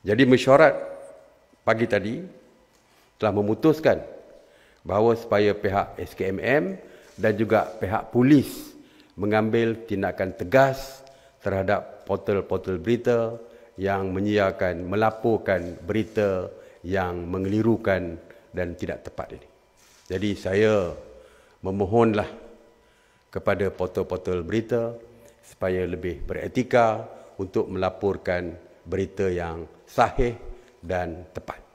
Jadi mesyuarat pagi tadi telah memutuskan bahawa supaya pihak SKMM dan juga pihak polis mengambil tindakan tegas terhadap portal-portal berita yang menyiarkan, melaporkan berita yang mengelirukan dan tidak tepat ini. Jadi saya memohonlah kepada portal-portal berita supaya lebih beretika untuk melaporkan berita yang sahih dan tepat.